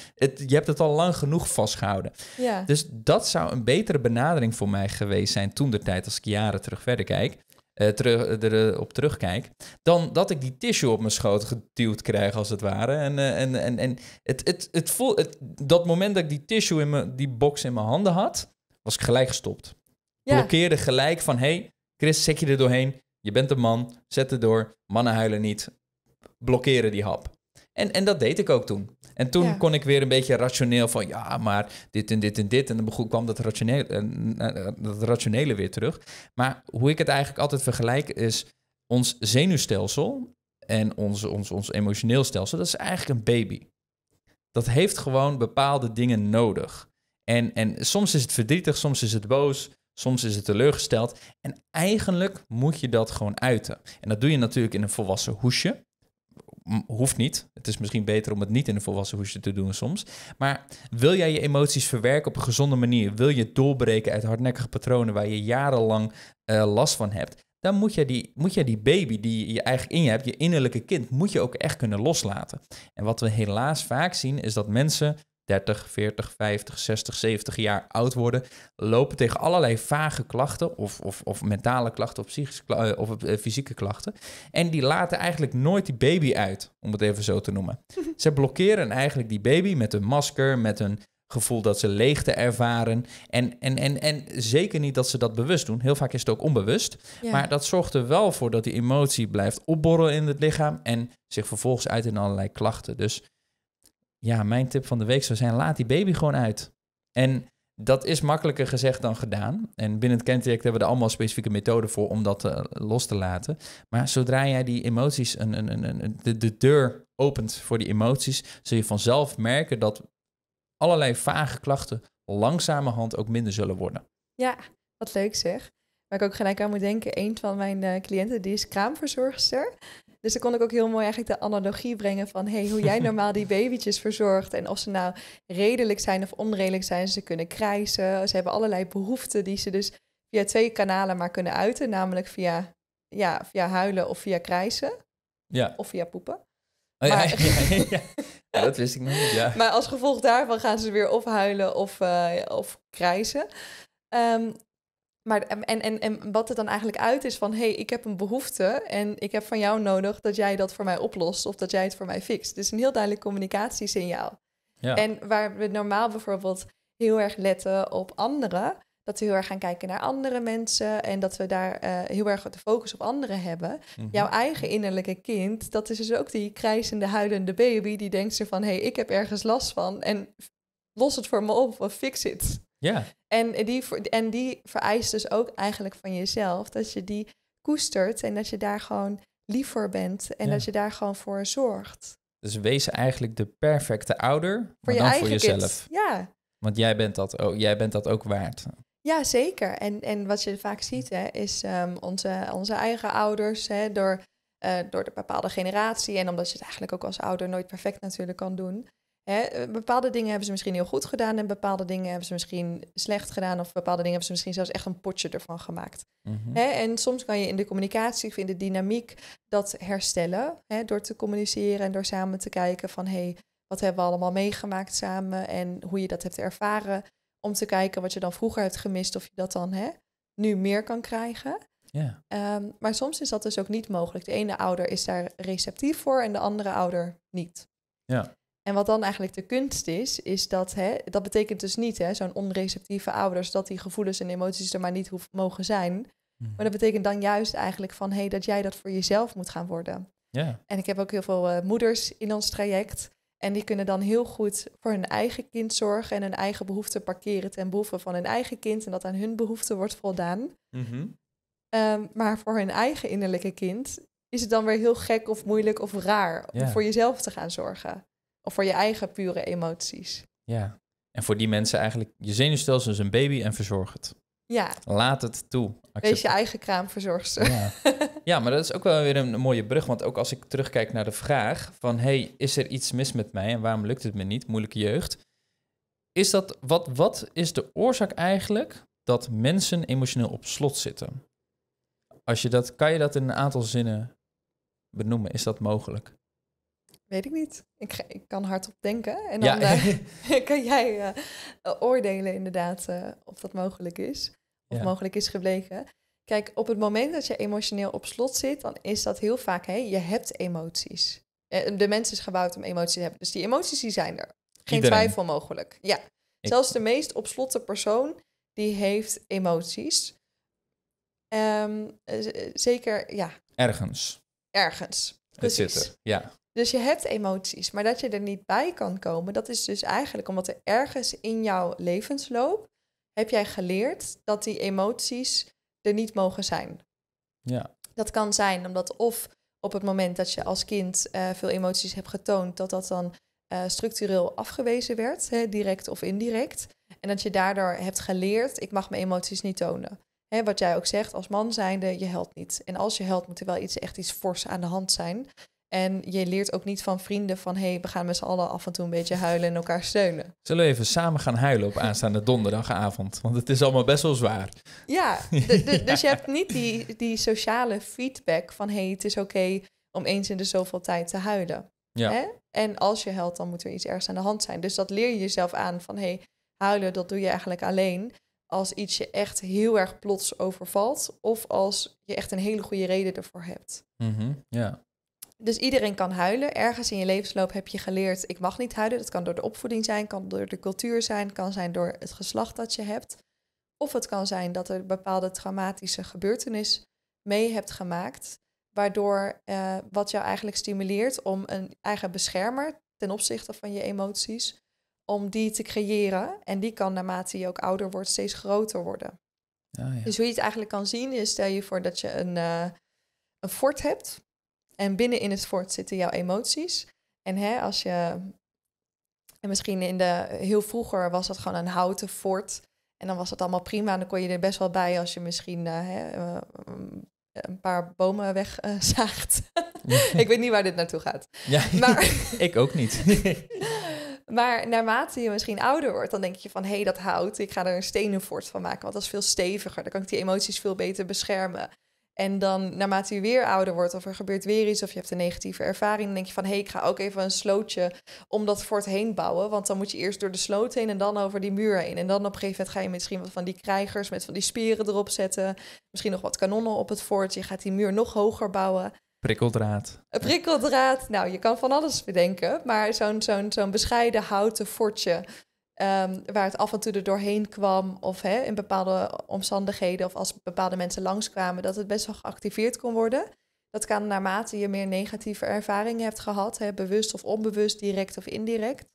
je hebt het al lang genoeg vastgehouden. Ja. Dus dat zou een betere benadering voor mij geweest zijn toen de tijd, als ik jaren terug verder kijk uh, terug, eh, erop eh, terugkijk, dan dat ik die tissue op mijn schoot geduwd krijg, als het ware. En, en, en, en het, het, het voel, dat moment dat ik die tissue in mijn, die box in mijn handen had, was ik gelijk gestopt. Blokkeerde gelijk van, hey, Chris, zet je er doorheen. Je bent een man, zet het door. Mannen huilen niet. Blokkeren die hap. En, en dat deed ik ook toen. En toen kon ik weer een beetje rationeel van ja, maar dit en dit en dit. En dan kwam dat rationele, eh, eh, eh, dat rationele weer terug. Maar hoe ik het eigenlijk altijd vergelijk is ons zenuwstelsel en ons, ons, ons emotioneel stelsel, dat is eigenlijk een baby. Dat heeft gewoon bepaalde dingen nodig. En, en soms is het verdrietig, soms is het boos, soms is het teleurgesteld. En eigenlijk moet je dat gewoon uiten. En dat doe je natuurlijk in een volwassen hoesje hoeft niet. Het is misschien beter om het niet in een volwassen hoesje te doen soms. Maar wil jij je emoties verwerken op een gezonde manier? Wil je doorbreken uit hardnekkige patronen waar je jarenlang eh, last van hebt? Dan moet je, die, moet je die baby die je eigenlijk in je hebt, je innerlijke kind, moet je ook echt kunnen loslaten. En wat we helaas vaak zien is dat mensen 30, 40, 50, 60, 70 jaar oud worden, lopen tegen allerlei vage klachten of, of, of mentale klachten of, psychische eh, of eh, fysieke klachten. En die laten eigenlijk nooit die baby uit, om het even zo te noemen. Ze blokkeren eigenlijk die baby met een masker, met een gevoel dat ze leegte ervaren. En, en, en, en zeker niet dat ze dat bewust doen. Heel vaak is het ook onbewust. Maar dat zorgt er wel voor dat die emotie blijft opborrelen in het lichaam en zich vervolgens uit in allerlei klachten. Dus ja, mijn tip van de week zou zijn: laat die baby gewoon uit. En dat is makkelijker gezegd dan gedaan. En binnen het kenteken hebben we er allemaal specifieke methoden voor om dat eh, los te laten. Maar zodra jij die emoties, een, een, een, een de, de, deur opent voor die emoties, zul je vanzelf merken dat allerlei vage klachten langzamerhand ook minder zullen worden. Ja, wat leuk zeg. Waar ik ook gelijk aan moet denken, een van mijn eh, cliënten die is kraamverzorgster. Dus dan kon ik ook heel mooi eigenlijk de analogie brengen van hey, hoe jij normaal die babytjes verzorgt. En of ze nou redelijk zijn of onredelijk zijn, ze kunnen krijsen. Ze hebben allerlei behoeften die ze dus via twee kanalen maar kunnen uiten. Namelijk via, ja, via huilen of via krijsen. Ja. Of via poepen. Oh, maar, ja, ja, dat wist ik nog niet. Ja. Maar als gevolg daarvan gaan ze weer of huilen of, uh, of krijzen. Ehm, maar en, en, en wat het dan eigenlijk uit is van, hé, hey, ik heb een behoefte en ik heb van jou nodig dat jij dat voor mij oplost of dat jij het voor mij fixt. Dus een heel duidelijk communicatiesignaal. Ja. En waar we normaal bijvoorbeeld heel erg letten op anderen, dat we heel erg gaan kijken naar andere mensen en dat we daar eh, heel erg de focus op anderen hebben. Mhm. Jouw eigen innerlijke kind, dat is dus ook die krijzende, huilende baby die denkt ze van, hé, hey, ik heb ergens last van en los het voor me op of fix it. Ja. En die, en die vereist dus ook eigenlijk van jezelf dat je die koestert en dat je daar gewoon lief voor bent en dat je daar gewoon voor zorgt. Dus wees eigenlijk de perfecte ouder, maar dan voor jezelf. Ja. Want jij bent dat ook, jij bent dat ook waard. Ja, zeker. En, en wat je vaak ziet, hè, is ehm, onze, onze eigen ouders, hè, door, uh, door de bepaalde generatie en omdat je het eigenlijk ook als ouder nooit perfect natuurlijk kan doen, eh, bepaalde dingen hebben ze misschien heel goed gedaan en bepaalde dingen hebben ze misschien slecht gedaan of bepaalde dingen hebben ze misschien zelfs echt een potje ervan gemaakt. Mhm. en soms kan je in de communicatie of in de dynamiek dat herstellen door te communiceren en door samen te kijken van hé, hey, wat hebben we allemaal meegemaakt samen en hoe je dat hebt ervaren. Om te kijken wat je dan vroeger hebt gemist of je dat dan nu meer kan krijgen. Ehm, maar soms is dat dus ook niet mogelijk. De ene ouder is daar receptief voor en de andere ouder niet. Ja. En wat dan eigenlijk de kunst is, is dat, hè, dat betekent dus niet, hè, zo'n onreceptieve ouders, dat die gevoelens en emoties er maar niet hoeven, mogen zijn. Hmm. Maar dat betekent dan juist eigenlijk van, hé, hey, dat jij dat voor jezelf moet gaan worden. Yeah. En ik heb ook heel veel eh, moeders in ons traject. En die kunnen dan heel goed voor hun eigen kind zorgen en hun eigen behoeften parkeren ten behoeve van hun eigen kind. En dat aan hun behoeften wordt voldaan. Mm maar voor hun eigen innerlijke kind is het dan weer heel gek of moeilijk of raar om voor jezelf te gaan zorgen. Of voor je eigen pure emoties. Ja, en voor die mensen eigenlijk, je zenuwstelsel is een baby en verzorg het. Ja. Laat het toe. Wees je eigen kraamverzorgster. Ja. ja, maar dat is ook wel weer een mooie brug. Want ook als ik terugkijk naar de vraag van... hey, is er iets mis met mij en waarom lukt het me niet? Moeilijke jeugd. Is dat, wat, wat is de oorzaak eigenlijk dat mensen emotioneel op slot zitten? Als je dat, kan je dat in een aantal zinnen benoemen? Is dat mogelijk? Weet ik niet. Ik, ik kan hardop denken. En dan ja. Eh, kan jij eh, oordelen inderdaad eh, of dat mogelijk is. Of mogelijk is gebleken. Kijk, op het moment dat je emotioneel op slot zit, dan is dat heel vaak, hé, je hebt emoties. De mens is gebouwd om emoties te hebben. Dus die emoties die zijn er. Geen twijfel mogelijk. Ja. Zelfs de meest op slotte persoon, die heeft emoties. Ehm, zeker, ja. Ergens. Ergens. Precies. Het zit er, ja. Dus je hebt emoties, maar dat je er niet bij kan komen, dat is dus eigenlijk omdat er ergens in jouw levensloop heb jij geleerd dat die emoties er niet mogen zijn. Ja. Dat kan zijn omdat of op het moment dat je als kind eh, veel emoties hebt getoond, dat dat dan eh, structureel afgewezen werd, hè, direct of indirect. En dat je daardoor hebt geleerd, ik mag mijn emoties niet tonen. Hè, wat jij ook zegt, als man zijnde, je helpt niet. En als je helpt, moet er wel iets, echt iets fors aan de hand zijn. En je leert ook niet van vrienden van hé, hey, we gaan met z'n allen af en toe een beetje huilen en elkaar steunen. Zullen we even samen gaan huilen op aanstaande donderdagavond? Want het is allemaal best wel zwaar. Ja, dus je hebt niet die, die sociale feedback van hé, hey, het is oké om eens in de zoveel tijd te huilen. Ja. Hè? En als je huilt, dan moet er iets ergs aan de hand zijn. Dus dat leer je jezelf aan van hé, hey, huilen, dat doe je eigenlijk alleen als iets je echt heel erg plots overvalt of als je echt een hele goede reden ervoor hebt. Mm ja. Dus iedereen kan huilen. Ergens in je levensloop heb je geleerd, ik mag niet huilen. Dat kan door de opvoeding zijn, kan door de cultuur zijn, kan zijn door het geslacht dat je hebt. Of het kan zijn dat er bepaalde traumatische gebeurtenis mee hebt gemaakt, waardoor eh, wat jou eigenlijk stimuleert om een eigen beschermer ten opzichte van je emoties, om die te creëren. En die kan naarmate je ook ouder wordt steeds groter worden. Ah, ja. Dus hoe je het eigenlijk kan zien is, stel je voor dat je een, eh, een fort hebt en binnen in het fort zitten jouw emoties. En hè, als je. En misschien in de. Heel vroeger was dat gewoon een houten fort. En dan was dat allemaal prima. En dan kon je er best wel bij als je misschien eh, hè, eh, mm, een paar bomen wegzaagt. Eh, ik weet niet waar dit naartoe gaat. Ja, maar, ik ook niet. maar naarmate je misschien ouder wordt, dan denk je van... hé, hey, dat hout, ik ga er een stenen fort van maken. Want dat is veel steviger. Dan kan ik die emoties veel beter beschermen. En dan naarmate je weer ouder wordt of er gebeurt weer iets of je hebt een negatieve ervaring, dan denk je van hé, hey, ik ga ook even een slootje om dat fort heen bouwen. Want dan moet je eerst door de sloot heen en dan over die muur heen. En dan op een gegeven moment ga je misschien wat van die krijgers met van die spieren erop zetten. Misschien nog wat kanonnen op het fort. Je gaat die muur nog hoger bouwen. Prikkeldraad. Een prikkeldraad. Nou, je kan van alles bedenken. Maar zo'n zo'n zo'n bescheiden houten fortje Ehm, waar het af en toe er doorheen kwam of hè, in bepaalde omstandigheden of als bepaalde mensen langskwamen, dat het best wel geactiveerd kon worden. Dat kan naarmate je meer negatieve ervaringen hebt gehad, hè, bewust of onbewust, direct of indirect,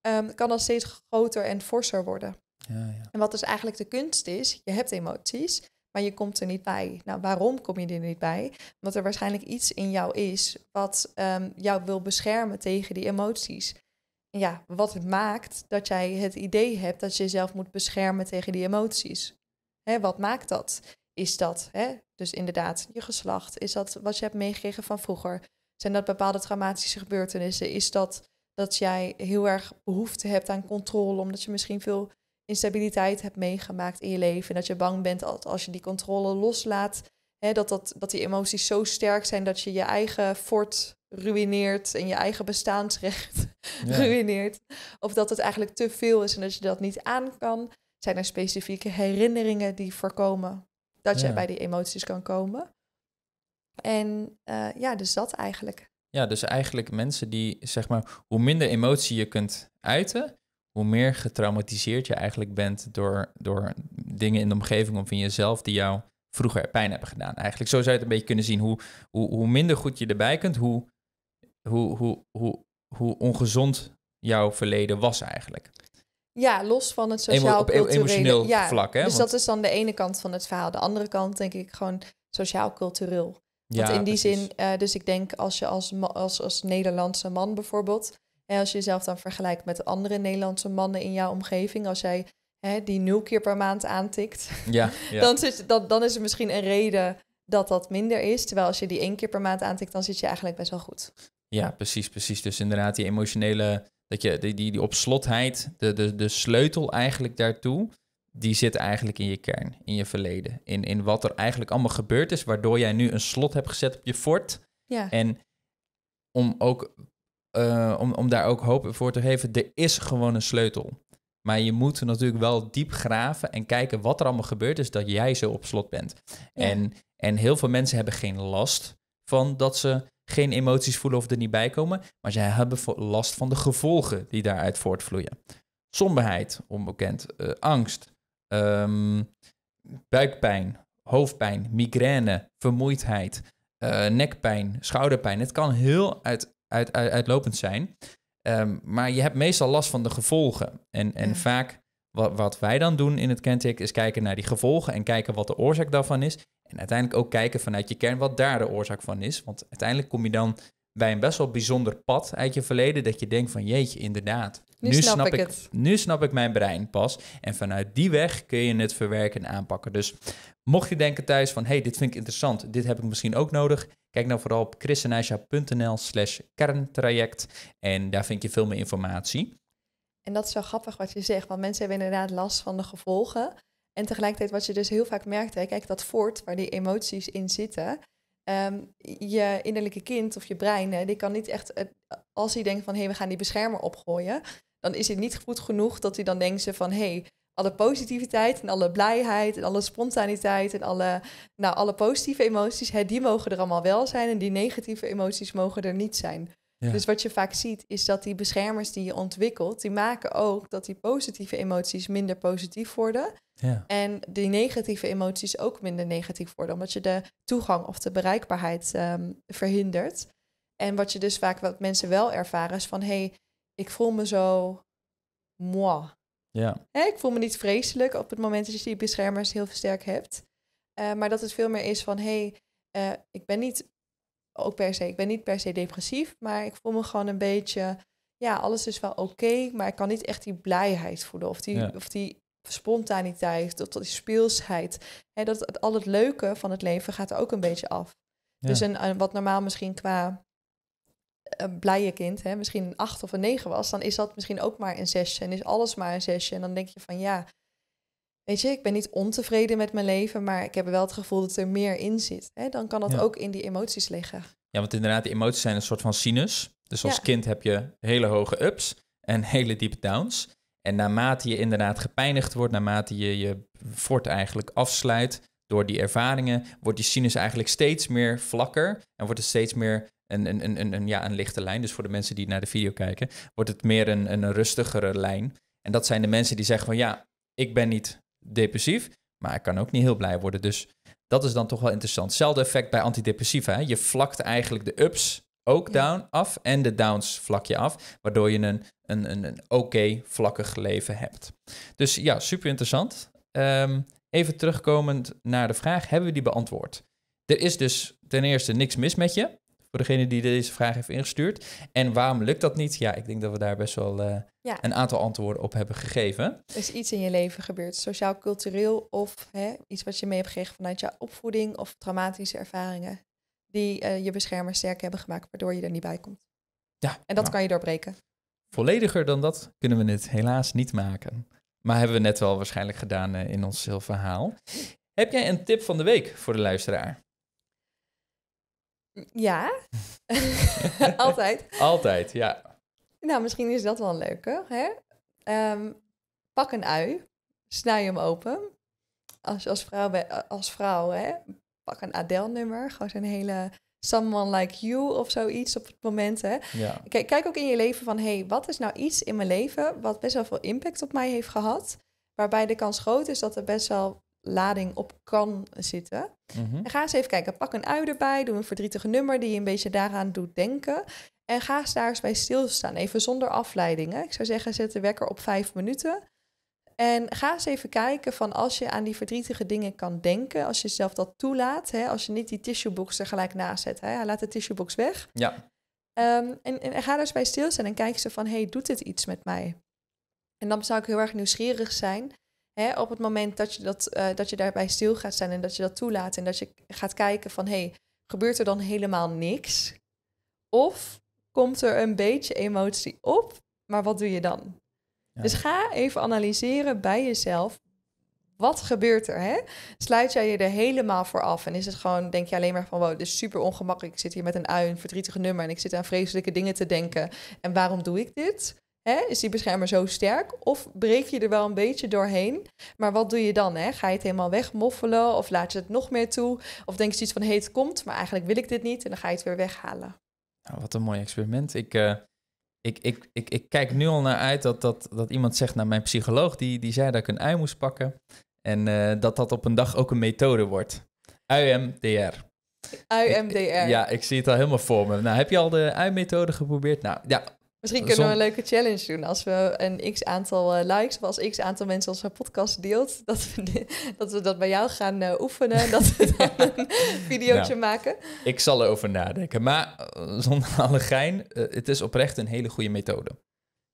ehm, kan dat steeds groter en forser worden. Ja, ja. En wat dus eigenlijk de kunst is, je hebt emoties, maar je komt er niet bij. Nou, waarom kom je er niet bij? Omdat er waarschijnlijk iets in jou is wat ehm, jou wil beschermen tegen die emoties ja, wat het maakt dat jij het idee hebt dat je jezelf moet beschermen tegen die emoties. Hè, wat maakt dat? Is dat, hè, dus inderdaad, je geslacht? Is dat wat je hebt meegekregen van vroeger? Zijn dat bepaalde traumatische gebeurtenissen? Is dat dat jij heel erg behoefte hebt aan controle, omdat je misschien veel instabiliteit hebt meegemaakt in je leven. En dat je bang bent als je die controle loslaat, hè, dat, dat, dat die emoties zo sterk zijn dat je je eigen fort ruïneert en je eigen bestaansrecht ruineert, ruïneert. Of dat het eigenlijk te veel is en dat je dat niet aan kan. Zijn er specifieke herinneringen die voorkomen dat je bij die emoties kan komen? En eh, ja, dus dat eigenlijk. Ja, dus eigenlijk mensen die, zeg maar, hoe minder emotie je kunt uiten, hoe meer getraumatiseerd je eigenlijk bent door, door dingen in de omgeving of in jezelf die jou vroeger pijn hebben gedaan. Eigenlijk zo zou je het een beetje kunnen zien. Hoe, hoe, hoe minder goed je erbij kunt, hoe hoe, hoe, hoe, hoe ongezond jouw verleden was eigenlijk. Ja, los van het sociaal e-, emotioneel vlak. Hè? Dus dat is dan de ene kant van het verhaal. De andere kant denk ik gewoon sociaal-cultureel. Want in die zin, eh, dus ik denk als je als, als, als Nederlandse man bijvoorbeeld, hè, als je jezelf dan vergelijkt met andere Nederlandse mannen in jouw omgeving, als jij hè, die nul keer per maand aantikt, ja, dan, zit, dan is er misschien een reden dat dat minder is. Terwijl als je die één keer per maand aantikt, dan zit je eigenlijk best wel goed. Ja, precies, precies. Dus inderdaad, die emotionele, dat je, die, die, die opslotheid, de, de, de sleutel eigenlijk daartoe, die zit eigenlijk in je kern, in je verleden. In, in wat er eigenlijk allemaal gebeurd is, waardoor jij nu een slot hebt gezet op je fort. Ja. En om, ook, eh, om, om daar ook hoop voor te geven, er is gewoon een sleutel. Maar je moet natuurlijk wel diep graven en kijken wat er allemaal gebeurd is dat jij zo op slot bent. En, en heel veel mensen hebben geen last van dat ze geen emoties voelen of er niet bij komen, maar ze hebben last van de gevolgen die daaruit voortvloeien. Somberheid, onbekend, eh, angst, ehm, buikpijn, hoofdpijn, migraine, vermoeidheid, eh, nekpijn, schouderpijn. Het kan heel uit, uit, uitlopend zijn, ehm, maar je hebt meestal last van de gevolgen. En, en mm. vaak wat, wat wij dan doen in het kentik is kijken naar die gevolgen en kijken wat de oorzaak daarvan is. En uiteindelijk ook kijken vanuit je kern wat daar de oorzaak van is. Want uiteindelijk kom je dan bij een best wel bijzonder pad uit je verleden dat je denkt van jeetje, inderdaad. Nu, snap, ik, het. Nu snap ik mijn brein pas. En vanuit die weg kun je het verwerken en aanpakken. Dus mocht je denken thuis van hey, dit vind ik interessant, dit heb ik misschien ook nodig. Kijk nou vooral op christenaisha.nl slash kerntraject en daar vind je veel meer informatie. En dat is zo grappig wat je zegt, want mensen hebben inderdaad last van de gevolgen. En tegelijkertijd wat je dus heel vaak merkt, kijk dat voort waar die emoties in zitten. Ehm, je innerlijke kind of je brein, die kan niet echt, als hij denkt van hé, hey, we gaan die beschermer opgooien, dan is het niet goed genoeg dat hij dan denkt ze van hé, hey, alle positiviteit en alle blijheid en alle spontaniteit en alle, nou, alle positieve emoties, hè, die mogen er allemaal wel zijn en die negatieve emoties mogen er niet zijn. Dus wat je vaak ziet is dat die beschermers die je ontwikkelt, die maken ook dat die positieve emoties minder positief worden. Ja. En die negatieve emoties ook minder negatief worden, omdat je de toegang of de bereikbaarheid ehm, verhindert. En wat je dus vaak wat mensen wel ervaren is van hé, hey, ik voel me zo moi. Ja. ik voel me niet vreselijk op het moment dat je die beschermers heel sterk hebt. Eh, maar dat het veel meer is van hé, hey, eh, ik ben niet ook per se, ik ben niet per se depressief, maar ik voel me gewoon een beetje, ja, alles is wel oké, maar ik kan niet echt die blijheid voelen of die, of die spontaniteit, dat die speelsheid. Hè, dat al het leuke van het leven gaat er ook een beetje af. Dus een, een, wat normaal misschien qua een eh, blije kind, hè, misschien een acht of een negen was, dan is dat misschien ook maar een zesje en is alles maar een zesje. En dan denk je van ja, Weet je, ik ben niet ontevreden met mijn leven, maar ik heb wel het gevoel dat er meer in zit. Hè? Dan kan dat ook in die emoties liggen. Ja, want inderdaad, die emoties zijn een soort van sinus. Dus als kind heb je hele hoge ups en hele diepe downs. En naarmate je inderdaad gepeinigd wordt, naarmate je je fort eigenlijk afsluit door die ervaringen, wordt die sinus eigenlijk steeds meer vlakker en wordt het steeds meer een, een, een, een, ja, een lichte lijn. Dus voor de mensen die naar de video kijken, wordt het meer een, een rustigere lijn. En dat zijn de mensen die zeggen van ja, ik ben niet depressief, maar ik kan ook niet heel blij worden. Dus dat is dan toch wel interessant. Hetzelfde effect bij antidepressiva. Hè? Je vlakt eigenlijk de ups ook down af en de downs vlak je af, waardoor je een, een, een, een oké okay, vlakkig leven hebt. Dus ja, super interessant. Ehm, even terugkomend naar de vraag, hebben we die beantwoord? Er is dus ten eerste niks mis met je voor degene die deze vraag heeft ingestuurd. En waarom lukt dat niet? Ja, ik denk dat we daar best wel eh, een aantal antwoorden op hebben gegeven. is iets in je leven gebeurd, sociaal-cultureel of hè, iets wat je mee hebt gekregen vanuit jouw opvoeding of traumatische ervaringen die eh, je beschermer sterk hebben gemaakt, waardoor je er niet bij komt. Ja, en dat nou. kan je doorbreken. Vollediger dan dat kunnen we het helaas niet maken. Maar hebben we net wel waarschijnlijk gedaan eh, in ons verhaal. Heb jij een tip van de week voor de luisteraar? Ja, altijd. Altijd, ja. Nou, misschien is dat wel een leuke. Hè? Ehm, pak een ui, snij hem open. Als, als vrouw, als vrouw hè? pak een Adele-nummer. Gewoon zo'n hele Someone Like You of zoiets op het moment. Hè? Kijk, kijk ook in je leven van, hey, wat is nou iets in mijn leven wat best wel veel impact op mij heeft gehad? Waarbij de kans groot is dat er best wel lading op kan zitten. Mhm. En ga eens even kijken. Pak een ui erbij, doe een verdrietige nummer die je een beetje daaraan doet denken. En ga eens daar eens bij stilstaan, even zonder afleidingen. Ik zou zeggen, zet de wekker op vijf minuten. En ga eens even kijken van als je aan die verdrietige dingen kan denken, als je zelf dat toelaat, hè, als je niet die tissuebox er gelijk naast zet. Hè, laat de tissuebox weg. Ja. Ehm, en, en, ga daar eens bij stilstaan en kijk ze van, hey, doet dit iets met mij? En dan zou ik heel erg nieuwsgierig zijn Hè, op het moment dat je, dat, eh, dat je daarbij stil gaat staan en dat je dat toelaat en dat je gaat kijken van hé, hey, gebeurt er dan helemaal niks? Of komt er een beetje emotie op, maar wat doe je dan? Dus ga even analyseren bij jezelf. Wat gebeurt er? Hè? Sluit jij je er helemaal voor af? En is het gewoon, denk je alleen maar van, wow, dit is super ongemakkelijk. Ik zit hier met een ui, een verdrietige nummer en ik zit aan vreselijke dingen te denken. En waarom doe ik dit? is die beschermer zo sterk? Of breek je er wel een beetje doorheen? Maar wat doe je dan? Ga je het helemaal wegmoffelen? Of laat je het nog meer toe? Of denk je iets van, hé, het komt, maar eigenlijk wil ik dit niet. En dan ga je het weer weghalen. Nou, wat een mooi experiment. Ik, eh, ik, ik, ik, ik, kijk nu al naar uit dat, dat, dat iemand zegt, naar mijn psycholoog, die, die zei dat ik een ui moest pakken. En eh, dat dat op een dag ook een methode wordt. UMDR. UMDR. ja, ik zie het al helemaal voor me. Nou, heb je al de ui-methode geprobeerd? Nou, ja, Misschien kunnen we een leuke challenge doen. Als we een x aantal eh, likes of als x aantal mensen onze podcast deelt, dat we, dat we dat bij jou gaan eh, oefenen oefenen. dat we dan een videootje maken. Ik zal erover nadenken. Maar eh, zonder alle gein, het is oprecht een hele goede methode.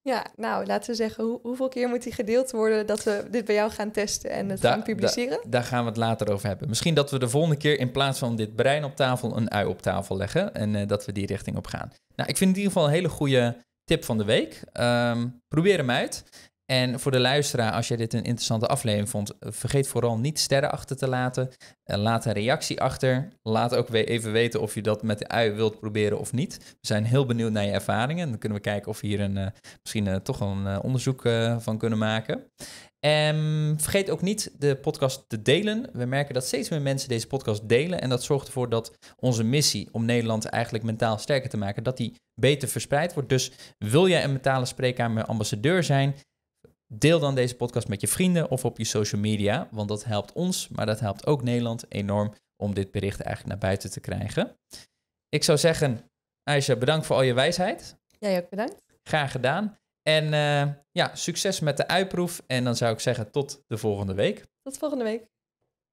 Ja, nou laten we zeggen, hoe, hoeveel keer moet die gedeeld worden dat we dit bij jou gaan testen en het gaan publiceren? daar gaan we het later over hebben. Misschien dat we de volgende keer in plaats van dit brein op tafel een ui op tafel leggen en dat we die richting op gaan. Nou, ik vind in ieder geval een hele goede tip van de week. Ehm, probeer hem uit. En voor de luisteraar, als jij dit een interessante aflevering vond, vergeet vooral niet sterren achter te laten. Eh, laat een reactie achter. Laat ook weer even weten of je dat met de ui wilt proberen of niet. We zijn heel benieuwd naar je ervaringen. Dan kunnen we kijken of we hier een, eh, misschien eh, toch een onderzoek van kunnen maken. En vergeet ook niet de podcast te delen. We merken dat steeds meer mensen deze podcast delen. En dat zorgt ervoor dat onze missie om Nederland eigenlijk mentaal sterker te maken, dat die beter verspreid wordt. Dus wil jij een mentale spreekkamer ambassadeur zijn? Deel dan deze podcast met je vrienden of op je social media, want dat helpt ons, maar dat helpt ook Nederland enorm om dit bericht eigenlijk naar buiten te krijgen. Ik zou zeggen, Aisha, bedankt voor al je wijsheid. Jij ook bedankt. Graag gedaan. En eh, ja, succes met de uitproef. En dan zou ik zeggen, tot de volgende week. Tot volgende week.